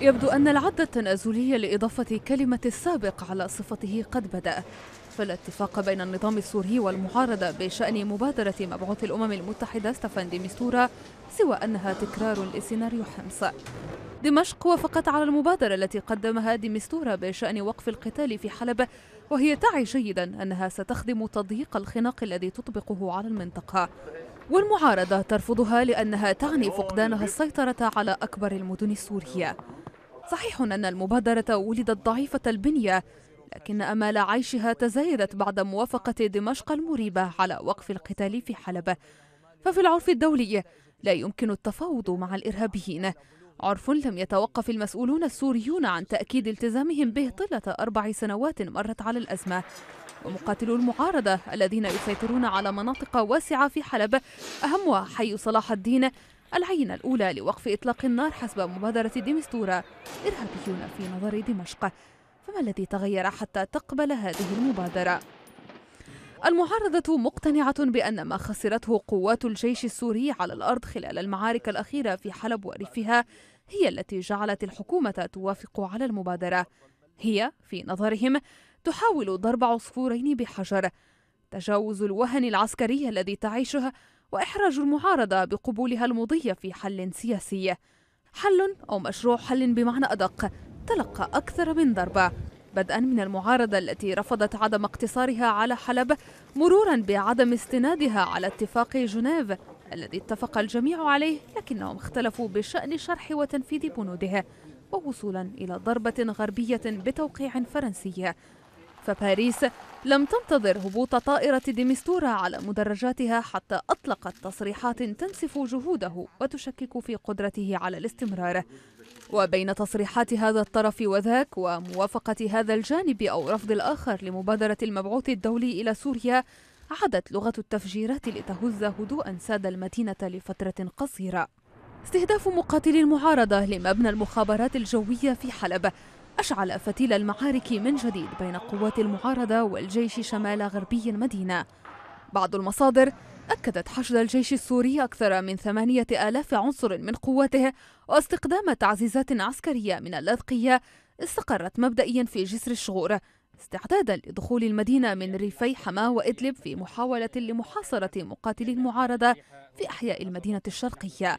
يبدو أن العد التنازلي لإضافة كلمة السابق على صفته قد بدأ فلا اتفاق بين النظام السوري والمعارضة بشأن مبادرة مبعوث الأمم المتحدة ستفان ديمستورا سوى أنها تكرار لسيناريو حمص دمشق وافقت على المبادرة التي قدمها ديمستورا بشأن وقف القتال في حلب وهي تعي جيدا أنها ستخدم تضييق الخناق الذي تطبقه على المنطقة والمعارضة ترفضها لأنها تعني فقدانها السيطرة على أكبر المدن السورية صحيح أن المبادرة ولدت ضعيفة البنية لكن أمال عيشها تزايدت بعد موافقة دمشق المريبة على وقف القتال في حلب ففي العرف الدولي لا يمكن التفاوض مع الإرهابيين عرف لم يتوقف المسؤولون السوريون عن تأكيد التزامهم به طيلة أربع سنوات مرت على الأزمة ومقاتلو المعارضة الذين يسيطرون على مناطق واسعة في حلب أهمها حي صلاح الدين العينة الأولى لوقف إطلاق النار حسب مبادرة ديمستورة إرهابيون في نظر دمشق فما الذي تغير حتى تقبل هذه المبادرة؟ المعارضة مقتنعة بأن ما خسرته قوات الجيش السوري على الأرض خلال المعارك الأخيرة في حلب وريفها هي التي جعلت الحكومة توافق على المبادرة هي في نظرهم تحاول ضرب عصفورين بحجر تجاوز الوهن العسكري الذي تعيشه وإحراج المعارضة بقبولها المضي في حل سياسي حل أو مشروع حل بمعنى أدق تلقى أكثر من ضربة بدءا من المعارضة التي رفضت عدم اقتصارها على حلب مرورا بعدم استنادها على اتفاق جنيف الذي اتفق الجميع عليه لكنهم اختلفوا بشأن شرح وتنفيذ بنوده ووصولا إلى ضربة غربية بتوقيع فرنسي فباريس لم تنتظر هبوط طائرة ديمستورا على مدرجاتها حتى أطلقت تصريحات تنسف جهوده وتشكك في قدرته على الاستمرار وبين تصريحات هذا الطرف وذاك وموافقة هذا الجانب أو رفض الآخر لمبادرة المبعوث الدولي إلى سوريا عادت لغة التفجيرات لتهز هدوءا ساد المدينة لفترة قصيرة استهداف مقاتلي المعارضة لمبنى المخابرات الجوية في حلب أشعل فتيل المعارك من جديد بين قوات المعارضة والجيش شمال غربي المدينة بعض المصادر أكدت حشد الجيش السوري أكثر من ثمانية آلاف عنصر من قواته واستخدام تعزيزات عسكرية من الأذقية استقرت مبدئيا في جسر الشغور استعدادا لدخول المدينة من ريفي حما وإدلب في محاولة لمحاصرة مقاتلي المعارضة في أحياء المدينة الشرقية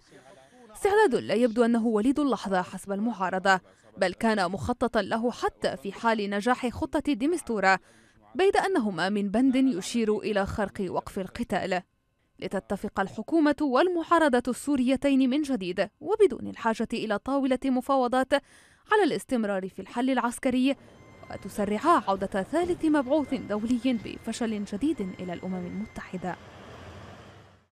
استعداد لا يبدو أنه وليد اللحظة حسب المعارضة بل كان مخططا له حتى في حال نجاح خطة ديمستورة بيد أنهما من بند يشير إلى خرق وقف القتال لتتفق الحكومة والمعارضة السوريتين من جديد وبدون الحاجة إلى طاولة مفاوضات على الاستمرار في الحل العسكري وتسرعا عودة ثالث مبعوث دولي بفشل جديد إلى الأمم المتحدة